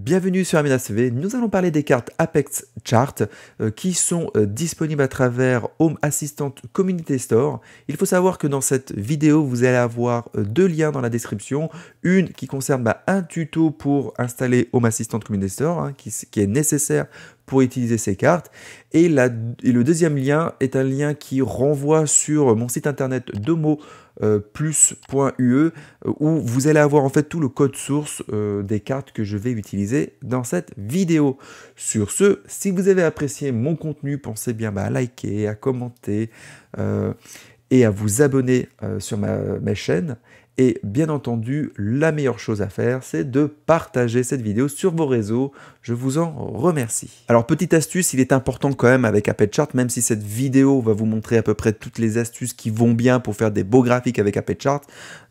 Bienvenue sur Amina CV, nous allons parler des cartes Apex Chart euh, qui sont euh, disponibles à travers Home Assistant Community Store. Il faut savoir que dans cette vidéo, vous allez avoir euh, deux liens dans la description. Une qui concerne bah, un tuto pour installer Home Assistant Community Store hein, qui, est nécessaire pour utiliser ces cartes. Et, et, le deuxième lien est un lien qui renvoie sur mon site internet Domo euh, plus.ue euh, où vous allez avoir en fait tout le code source euh, des cartes que je vais utiliser dans cette vidéo. Sur ce, si vous avez apprécié mon contenu, pensez bien bah, à liker, à commenter et à vous abonner sur ma, ma chaîne. Et bien entendu, la meilleure chose à faire, c'est de partager cette vidéo sur vos réseaux. Je vous en remercie. Alors, petite astuce, il est important quand même avec Apple Chart, même si cette vidéo va vous montrer à peu près toutes les astuces qui vont bien pour faire des beaux graphiques avec Apple Chart,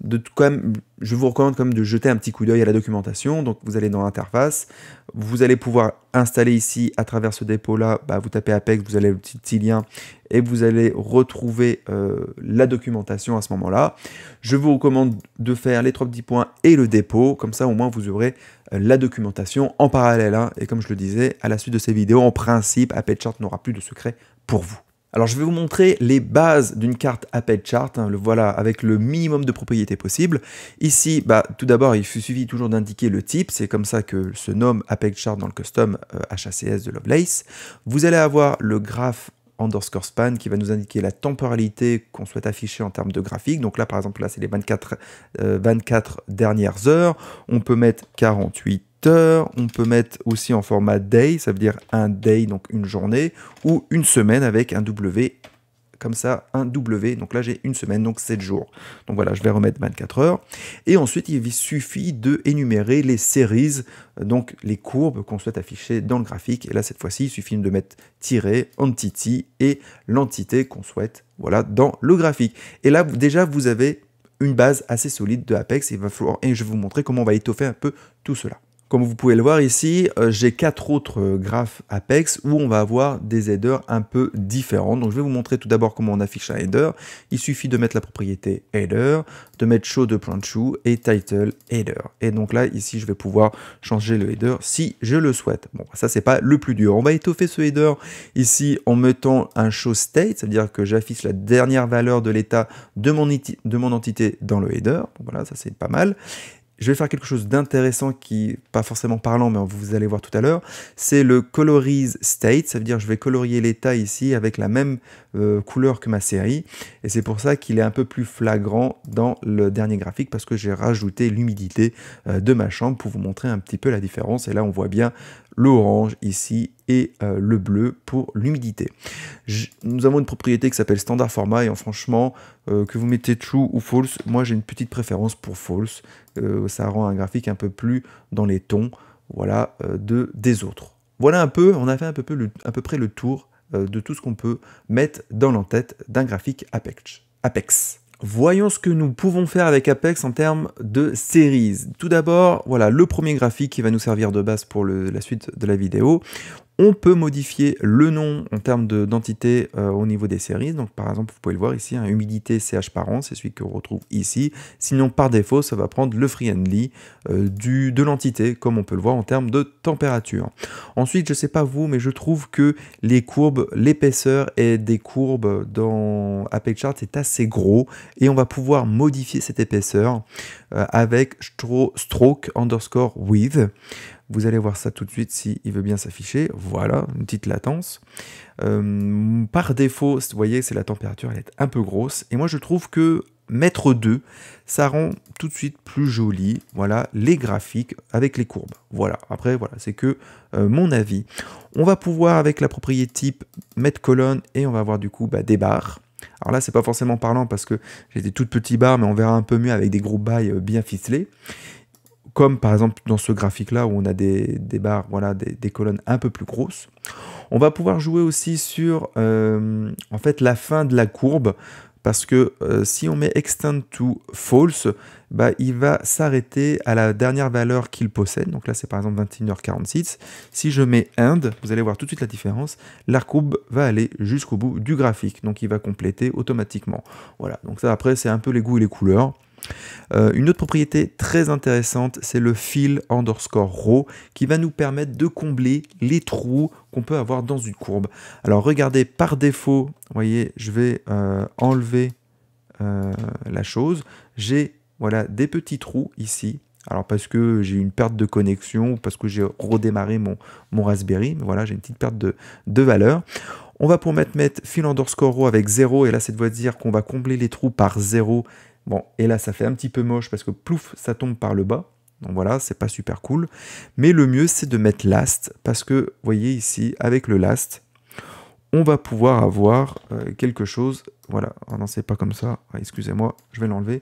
de quand même je vous recommande quand même de jeter un petit coup d'œil à la documentation. Donc vous allez dans l'interface, vous allez pouvoir installer ici à travers ce dépôt-là, bah, vous tapez Apex, vous allez le petit, lien et vous allez retrouver euh, la documentation à ce moment-là. Je vous recommande de faire les trois petits points et le dépôt, comme ça au moins vous aurez euh, la documentation en parallèle. Hein. Et comme je le disais, à la suite de ces vidéos, en principe, Apex Chart n'aura plus de secret pour vous. Alors je vais vous montrer les bases d'une carte Apple Chart, hein, le voilà avec le minimum de propriétés possibles. Ici, bah, tout d'abord, il suffit toujours d'indiquer le type, c'est comme ça que se nomme Apple Chart dans le custom HACS euh, de Lovelace. Vous allez avoir le graphe underscore span qui va nous indiquer la temporalité qu'on souhaite afficher en termes de graphique. Donc là, par exemple, là, c'est les 24 euh, dernières heures. On peut mettre 48 on peut mettre aussi en format day, ça veut dire un day, donc une journée, ou une semaine avec un W, comme ça, un W. Donc là, j'ai une semaine, donc 7 jours. Donc voilà, je vais remettre 24 heures. Et ensuite, il suffit de énumérer les séries, donc les courbes qu'on souhaite afficher dans le graphique. Et là, cette fois-ci, il suffit de mettre tiret, entity et l'entité qu'on souhaite voilà, dans le graphique. Et là, déjà, vous avez une base assez solide de Apex et, et je vais vous montrer comment on va étoffer un peu tout cela. Comme vous pouvez le voir ici, euh, j'ai quatre autres euh, graphes Apex où on va avoir des headers un peu différents. Donc je vais vous montrer tout d'abord comment on affiche un header. Il suffit de mettre la propriété header, de mettre show de point de et title header. Et donc là ici je vais pouvoir changer le header si je le souhaite. Bon bah, ça c'est pas le plus dur. On va étoffer ce header ici en mettant un show state, c'est-à-dire que j'affiche la dernière valeur de l'état de mon, de mon entité dans le header. voilà ça c'est pas mal je vais faire quelque chose d'intéressant qui, pas forcément parlant, mais vous allez voir tout à l'heure, c'est le colorize state, ça veut dire je vais colorier l'état ici avec la même euh, couleur que ma série, et c'est pour ça qu'il est un peu plus flagrant dans le dernier graphique, parce que j'ai rajouté l'humidité euh, de ma chambre pour vous montrer un petit peu la différence, et là on voit bien l'orange ici et euh, le bleu pour l'humidité. Nous avons une propriété qui s'appelle standard format et en, franchement euh, que vous mettez true ou false, moi j'ai une petite préférence pour false. Euh, ça rend un graphique un peu plus dans les tons voilà, de, des autres. Voilà un peu, on a fait un peu, peu à peu près le tour de tout ce qu'on peut mettre dans l'entête d'un graphique Apex. Apex. Voyons ce que nous pouvons faire avec Apex en termes de séries. Tout d'abord, voilà le premier graphique qui va nous servir de base pour la suite de la vidéo. On peut modifier le nom en termes d'entité euh, au niveau des séries. Donc par exemple, vous pouvez le voir ici, hein, humidité CH par an, c'est celui qu'on retrouve ici. Sinon, par défaut, ça va prendre le friendly euh, du, de l'entité, comme on peut le voir en termes de température. Ensuite, je ne sais pas vous, mais je trouve que les courbes, l'épaisseur et des courbes dans Apex Chart est assez gros et on va pouvoir modifier cette épaisseur euh, avec stroke underscore with. Vous allez voir ça tout de suite s'il il veut bien s'afficher. Voilà, une petite latence. Euh, par défaut, vous voyez, c'est la température, elle est un peu grosse. Et moi, je trouve que mettre 2, ça rend tout de suite plus joli, voilà, les graphiques avec les courbes. Voilà, après, voilà, c'est que euh, mon avis. On va pouvoir, avec la propriété type, mettre colonne et on va avoir du coup bah, des barres. Alors là, c'est pas forcément parlant parce que j'ai des toutes petites barres, mais on verra un peu mieux avec des gros bails euh, bien ficelés comme par exemple dans ce graphique là où on a des, barres, voilà, des, colonnes un peu plus grosses. On va pouvoir jouer aussi sur euh, en fait la fin de la courbe parce que euh, si on met extend to false, bah, il va s'arrêter à la dernière valeur qu'il possède. Donc là, c'est par exemple 21h46. Si je mets end, vous allez voir tout de suite la différence. La courbe va aller jusqu'au bout du graphique. Donc il va compléter automatiquement. Voilà. Donc ça, après, c'est un peu les goûts et les couleurs. Euh, une autre propriété très intéressante, c'est le fil underscore row qui va nous permettre de combler les trous qu'on peut avoir dans une courbe. Alors regardez, par défaut, vous voyez, je vais euh, enlever euh, la chose. J'ai voilà, des petits trous ici. Alors parce que j'ai une perte de connexion, parce que j'ai redémarré mon, mon Raspberry, mais voilà, j'ai une petite perte de, de valeur. On va pour mettre, mettre fill underscore row avec 0, et là c'est de dire qu'on va combler les trous par 0, Bon, et là, ça fait un petit peu moche parce que plouf, ça tombe par le bas. Donc voilà, c'est pas super cool. Mais le mieux, c'est de mettre last parce que, vous voyez ici, avec le last, on va pouvoir avoir euh, quelque chose. Voilà, ah non, c'est pas comme ça. Ah, excusez-moi, je vais l'enlever.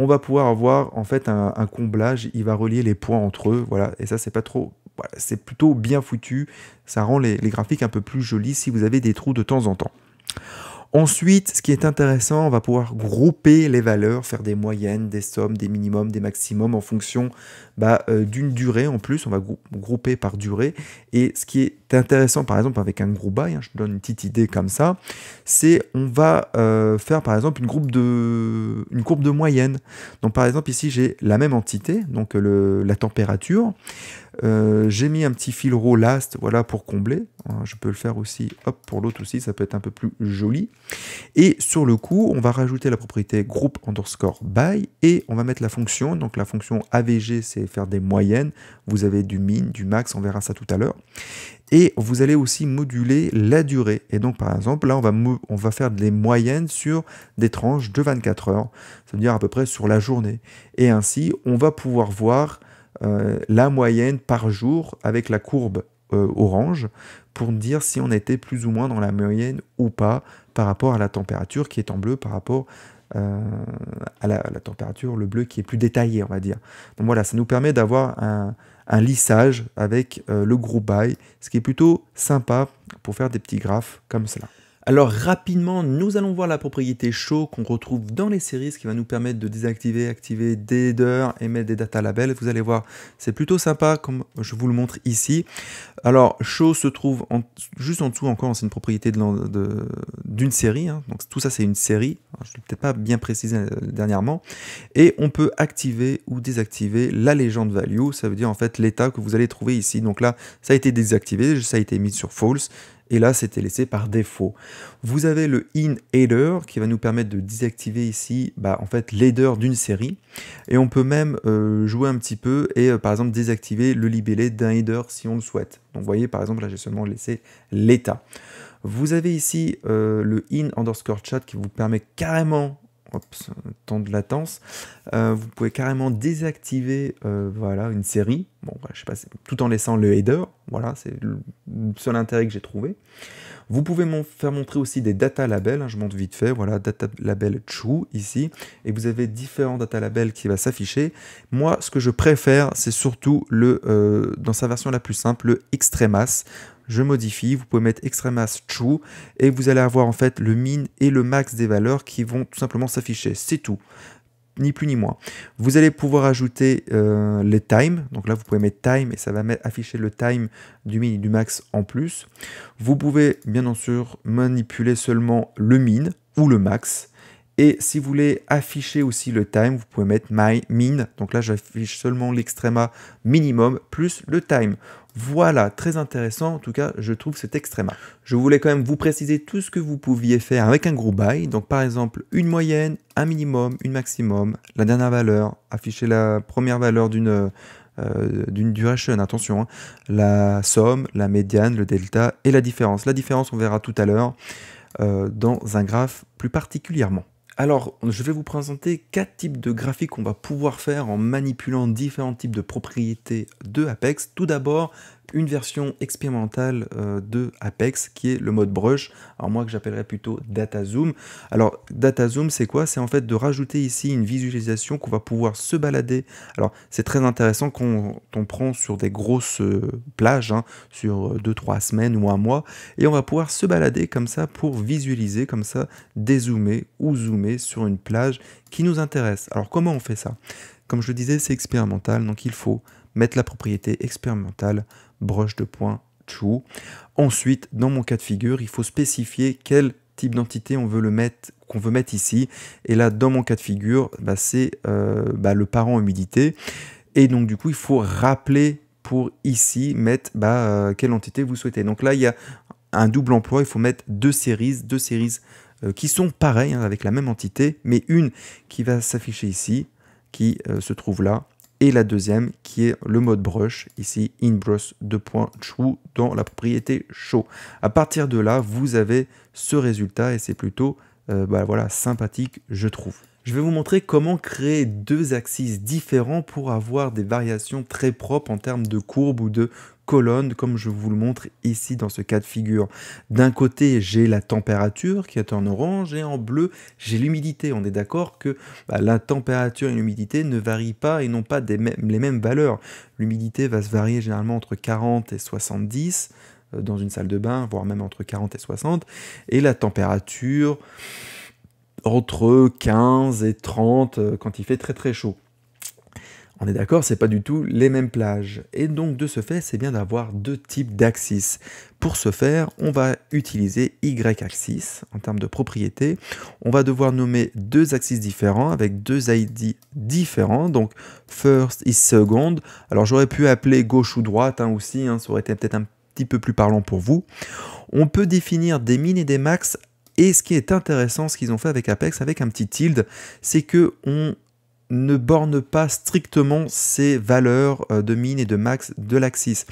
On va pouvoir avoir en fait un, comblage. Il va relier les points entre eux. Voilà, et ça, c'est pas trop. c'est plutôt bien foutu. Ça rend les, les graphiques un peu plus jolis si vous avez des trous de temps en temps. Ensuite, ce qui est intéressant, on va pouvoir grouper les valeurs, faire des moyennes, des sommes, des minimums, des maximums en fonction bah, euh, d'une durée en plus. On va grouper par durée. Et ce qui est intéressant, par exemple, avec un groupe by, hein, je donne une petite idée comme ça, c'est on va euh, faire par exemple une, courbe de moyenne. Donc par exemple, ici, j'ai la même entité, donc la température. Euh, j'ai mis un petit fil row last, voilà, pour combler. Hein. Je peux le faire aussi, hop, pour l'autre aussi, ça peut être un peu plus joli. Et sur le coup, on va rajouter la propriété group underscore by et on va mettre la fonction. Donc la fonction AVG, c'est faire des moyennes. Vous avez du min, du max, on verra ça tout à l'heure. Et vous allez aussi moduler la durée. Et donc par exemple, là, on va, on va faire des moyennes sur des tranches de 24 heures. Ça veut dire à peu près sur la journée. Et ainsi, on va pouvoir voir euh, la moyenne par jour avec la courbe euh, orange pour dire si on était plus ou moins dans la moyenne ou pas par rapport à la température qui est en bleu par rapport euh, à, la, température, le bleu qui est plus détaillé, on va dire. Donc voilà, ça nous permet d'avoir un, lissage avec le groupe by, ce qui est plutôt sympa pour faire des petits graphes comme cela. Alors rapidement, nous allons voir la propriété show qu'on retrouve dans les séries, ce qui va nous permettre de désactiver, activer des headers et mettre des data labels. Vous allez voir, c'est plutôt sympa comme je vous le montre ici. Alors show se trouve juste en dessous encore, c'est une propriété d'une de série. Hein. Donc tout ça c'est une série, je ne l'ai peut-être pas bien précisé euh, dernièrement. Et on peut activer ou désactiver la légende value, ça veut dire en fait l'état que vous allez trouver ici. Donc là, ça a été désactivé, ça a été mis sur false et là c'était laissé par défaut. Vous avez le in header qui va nous permettre de désactiver ici bah, en fait l'header d'une série et on peut même euh, jouer un petit peu et euh, par exemple désactiver le libellé d'un header si on le souhaite. Donc vous voyez par exemple là j'ai seulement laissé l'état. Vous avez ici euh, le in underscore chat qui vous permet carrément temps de latence, euh, vous pouvez carrément désactiver euh, voilà, une série, bon, je sais tout en laissant le header, voilà, c'est le seul intérêt que j'ai trouvé. Vous pouvez faire montrer aussi des data labels, hein, je montre vite fait, voilà, data label true ici, et vous avez différents data labels qui va s'afficher. Moi, ce que je préfère, c'est surtout le, euh, dans sa version la plus simple, le Extremas je modifie, vous pouvez mettre extremas true et vous allez avoir en fait le min et le max des valeurs qui vont tout simplement s'afficher, c'est tout ni plus ni moins. Vous allez pouvoir ajouter euh, les times. Donc là, vous pouvez mettre time et ça va afficher le time du min et du max en plus. Vous pouvez bien sûr manipuler seulement le min ou le max. Et si vous voulez afficher aussi le time, vous pouvez mettre my min. Donc là, j'affiche seulement l'extrema minimum plus le time. Voilà, très intéressant. En tout cas, je trouve cet extrême. Je voulais quand même vous préciser tout ce que vous pouviez faire avec un groupe bail. Donc, par exemple, une moyenne, un minimum, une maximum, la dernière valeur, afficher la première valeur d'une euh, d'une duration, attention, hein, la somme, la médiane, le delta et la différence. La différence, on verra tout à l'heure euh, dans un graphe plus particulièrement. Alors, je vais vous présenter quatre types de graphiques qu'on va pouvoir faire en manipulant différents types de propriétés de Apex. Tout d'abord, une version expérimentale euh, de Apex qui est le mode brush, alors moi que j'appellerais plutôt data zoom. Alors data zoom c'est quoi C'est en fait de rajouter ici une visualisation qu'on va pouvoir se balader. Alors c'est très intéressant quand on prend sur des grosses euh, plages, hein, sur 2-3 euh, semaines ou un mois, et on va pouvoir se balader comme ça pour visualiser, comme ça dézoomer ou zoomer sur une plage qui nous intéresse. Alors comment on fait ça Comme je le disais c'est expérimental, donc il faut mettre la propriété expérimentale broche de point, true. Ensuite, dans mon cas de figure, il faut spécifier quel type d'entité on veut le mettre qu'on veut mettre ici et là dans mon cas de figure bah, c'est euh, bah, le parent humidité et donc du coup il faut rappeler pour ici mettre bah, euh, quelle entité vous souhaitez donc là il y a un double emploi il faut mettre deux séries deux séries euh, qui sont pareilles hein, avec la même entité mais une qui va s'afficher ici qui se trouve là et la deuxième qui est le mode brush, ici inbrush brush dans la propriété show. À partir de là, vous avez ce résultat et c'est plutôt euh, bah voilà, sympathique, je trouve. Je vais vous montrer comment créer deux axes différents pour avoir des variations très propres en termes de courbes ou de colonnes, comme je vous le montre ici dans ce cas de figure. D'un côté, j'ai la température qui est en orange et en bleu, j'ai l'humidité. On est d'accord que bah, la température et l'humidité ne varient pas et n'ont pas les mêmes valeurs. L'humidité va se varier généralement entre 40 et 70 euh, dans une salle de bain, voire même entre 40 et 60. Et la température, entre 15 et 30 euh, quand il fait très très chaud. On est d'accord, c'est pas du tout les mêmes plages. Et donc de ce fait, c'est bien d'avoir deux types d'axis. Pour ce faire, on va utiliser y-axis en termes de propriété. On va devoir nommer deux axes différents avec deux ID différents, donc first et second. Alors j'aurais pu appeler gauche ou droite hein, aussi, hein, ça aurait été peut-être un petit peu plus parlant pour vous. On peut définir des min et des max et ce qui est intéressant, ce qu'ils ont fait avec Apex, avec un petit tilde, c'est que on ne borne pas strictement ces valeurs euh, de min et de max de l'axis.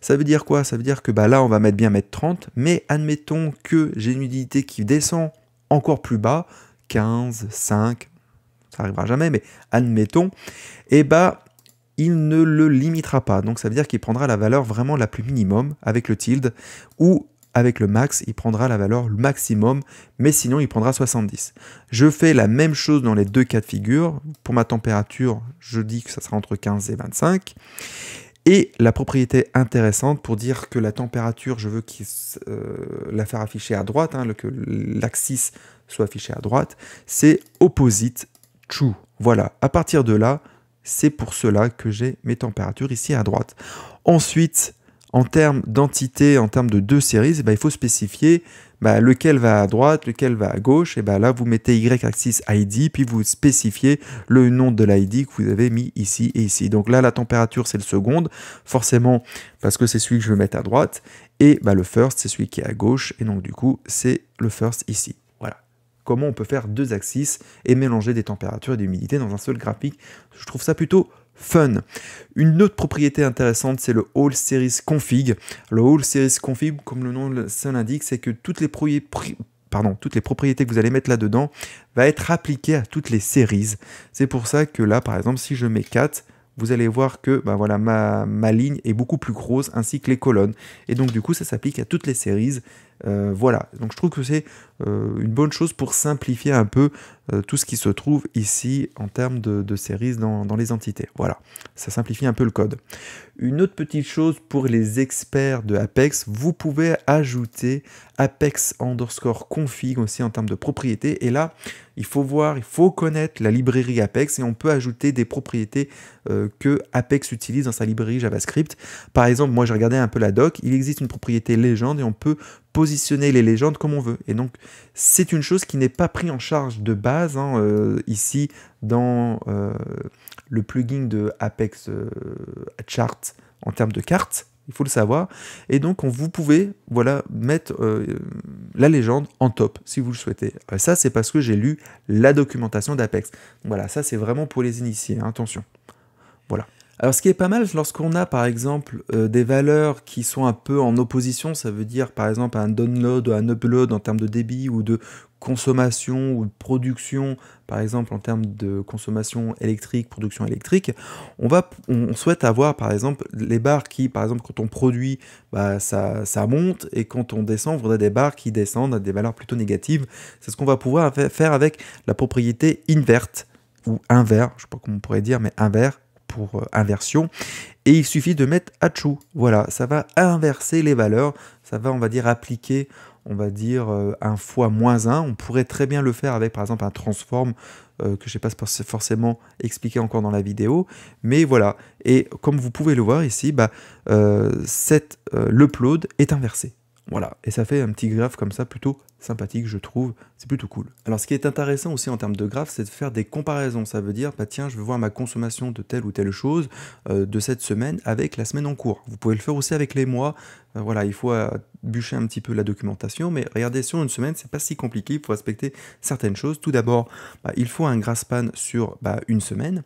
Ça veut dire quoi Ça veut dire que bah, là, on va mettre bien mettre 30, mais admettons que j'ai une unité qui descend encore plus bas, 15, 5, ça arrivera jamais, mais admettons, et eh bah il ne le limitera pas. Donc ça veut dire qu'il prendra la valeur vraiment la plus minimum avec le tilde, ou avec le max, il prendra la valeur maximum, mais sinon il prendra 70. Je fais la même chose dans les deux cas de figure. Pour ma température, je dis que ça sera entre 15 et 25. Et la propriété intéressante pour dire que la température, je veux qu'il euh, la faire afficher à droite, hein, que l'axis soit affiché à droite, c'est opposite true. Voilà, à partir de là, c'est pour cela que j'ai mes températures ici à droite. Ensuite, en termes d'entité, en termes de deux séries, eh ben, il faut spécifier bah, lequel va à droite, lequel va à gauche. Et bah, là, vous mettez y-axis ID, puis vous spécifiez le nom de l'ID que vous avez mis ici et ici. Donc là, la température, c'est le seconde, forcément, parce que c'est celui que je veux mettre à droite. Et bah, le first, c'est celui qui est à gauche. Et donc, du coup, c'est le first ici. Voilà. Comment on peut faire deux axes et mélanger des températures et des humidités dans un seul graphique Je trouve ça plutôt fun. Une autre propriété intéressante, c'est le All Series Config. Le All Series Config, comme le nom l'indique, c'est que toutes les propriétés que vous allez mettre là-dedans va être appliquée à toutes les séries. C'est pour ça que là, par exemple, si je mets 4, vous allez voir que bah voilà, ma, ma ligne est beaucoup plus grosse, ainsi que les colonnes. Et donc, du coup, ça s'applique à toutes les séries. Euh, voilà, donc je trouve que c'est euh, une bonne chose pour simplifier un peu euh, tout ce qui se trouve ici en termes de, séries dans, dans, les entités. Voilà, ça simplifie un peu le code. Une autre petite chose pour les experts de Apex, vous pouvez ajouter Apex underscore config aussi en termes de propriétés. Et là, il faut voir, il faut connaître la librairie Apex et on peut ajouter des propriétés que Apex utilise dans sa librairie JavaScript. Par exemple, moi j'ai regardé un peu la doc, il existe une propriété légende et on peut positionner les légendes comme on veut. Et donc, c'est une chose qui n'est pas prise en charge de base hein, euh, ici dans euh, le plugin de Apex euh, Chart en termes de cartes. Il faut le savoir. Et donc, on, vous pouvez voilà, mettre la légende en top si vous le souhaitez. Ça, c'est parce que j'ai lu la documentation d'Apex. Voilà, ça, c'est vraiment pour les initiés. Hein, attention. Voilà. Alors ce qui est pas mal lorsqu'on a par exemple euh, des valeurs qui sont un peu en opposition, ça veut dire par exemple un download ou un upload en termes de débit ou de consommation ou de production, par exemple en termes de consommation électrique, production électrique, on, va, on souhaite avoir par exemple les barres qui, par exemple quand on produit, bah, ça, ça monte et quand on descend, on voudrait des barres qui descendent à des valeurs plutôt négatives. C'est ce qu'on va pouvoir faire avec la propriété inverte ou inverse, je ne sais pas comment on pourrait dire, mais invers pour euh, inversion. Et il suffit de mettre Achou. Voilà, ça va inverser les valeurs. Ça va, on va dire, appliquer, on va dire, euh, un fois moins 1. On pourrait très bien le faire avec, par exemple, un transform euh, que je ne sais pas forcément expliqué encore dans la vidéo. Mais voilà. Et comme vous pouvez le voir ici, bah, cette, l'upload est inversé. Voilà, et ça fait un petit graphe comme ça plutôt sympathique, je trouve c'est plutôt cool. Alors ce qui est intéressant aussi en termes de graphes, c'est de faire des comparaisons. Ça veut dire, bah tiens, je veux voir ma consommation de telle ou telle chose euh, de cette semaine avec la semaine en cours. Vous pouvez le faire aussi avec les mois. Euh, voilà, il faut euh, bûcher un petit peu la documentation, mais regardez, sur une semaine, c'est pas si compliqué, il faut respecter certaines choses. Tout d'abord, bah, il faut un gras span sur bah, une semaine.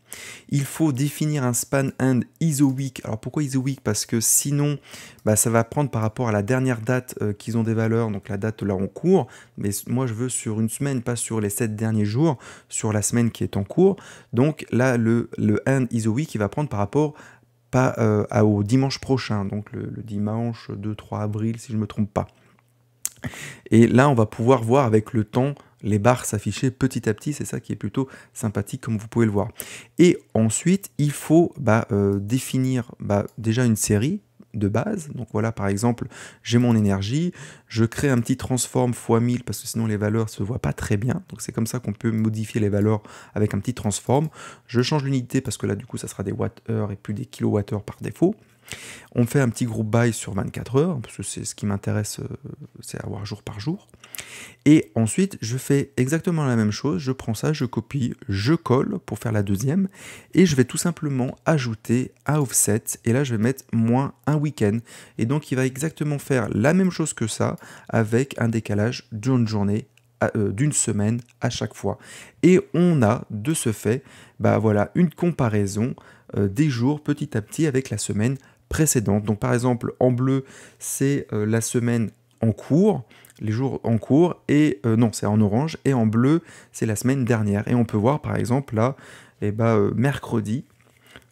Il faut définir un span and iso week. Alors pourquoi iso week Parce que sinon, bah, ça va prendre par rapport à la dernière date qu'ils ont des valeurs, donc la date là en cours, mais moi je veux sur sur une semaine, pas sur les sept derniers jours, sur la semaine qui est en cours. Donc là, le, le end is a week, va prendre par rapport pas euh, au dimanche prochain, donc le, dimanche 2-3 avril, si je ne me trompe pas. Et là, on va pouvoir voir avec le temps les barres s'afficher petit à petit, c'est ça qui est plutôt sympathique comme vous pouvez le voir. Et ensuite, il faut bah, euh, définir bah, déjà une série, de base. Donc voilà, par exemple, j'ai mon énergie, je crée un petit transform x 1000 parce que sinon les valeurs se voient pas très bien. Donc c'est comme ça qu'on peut modifier les valeurs avec un petit transform. Je change l'unité parce que là du coup ça sera des watt-heures et plus des kilowattheures par défaut. On fait un petit groupe by sur 24 heures, parce que c'est ce qui m'intéresse, euh, c'est avoir jour par jour. Et ensuite, je fais exactement la même chose, je prends ça, je copie, je colle pour faire la deuxième, et je vais tout simplement ajouter un offset, et là je vais mettre moins un week-end, et donc il va exactement faire la même chose que ça, avec un décalage d'une journée euh, d'une semaine à chaque fois. Et on a de ce fait bah voilà, une comparaison euh, des jours petit à petit avec la semaine précédente. Donc par exemple, en bleu, c'est euh, la semaine en cours, les jours en cours, et euh, non, c'est en orange, et en bleu, c'est la semaine dernière. Et on peut voir par exemple là, et eh ben, euh, mercredi,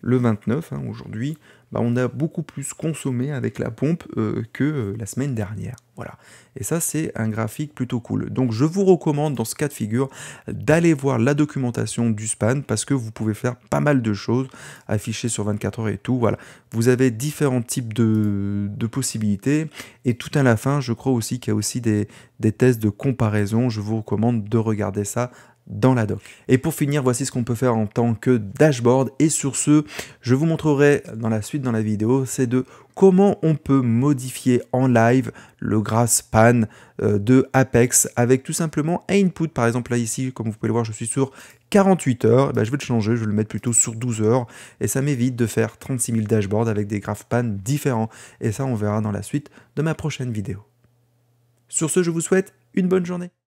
le 29, hein, aujourd'hui, bah, on a beaucoup plus consommé avec la pompe euh, que euh, la semaine dernière. Voilà. Et ça, c'est un graphique plutôt cool. Donc, je vous recommande dans ce cas de figure d'aller voir la documentation du span parce que vous pouvez faire pas mal de choses, affichées sur 24 heures et tout. Voilà. Vous avez différents types de, possibilités. Et tout à la fin, je crois aussi qu'il y a aussi des tests de comparaison. Je vous recommande de regarder ça dans la doc. Et pour finir, voici ce qu'on peut faire en tant que dashboard. Et sur ce, je vous montrerai dans la suite dans la vidéo, c'est de comment on peut modifier en live le pan euh, de Apex avec tout simplement un input. Par exemple, là ici, comme vous pouvez le voir, je suis sur 48 heures. Eh ben, je vais le changer, je vais le mettre plutôt sur 12 heures. Et ça m'évite de faire 36 000 dashboards avec des pan différents. Et ça, on verra dans la suite de ma prochaine vidéo. Sur ce, je vous souhaite une bonne journée.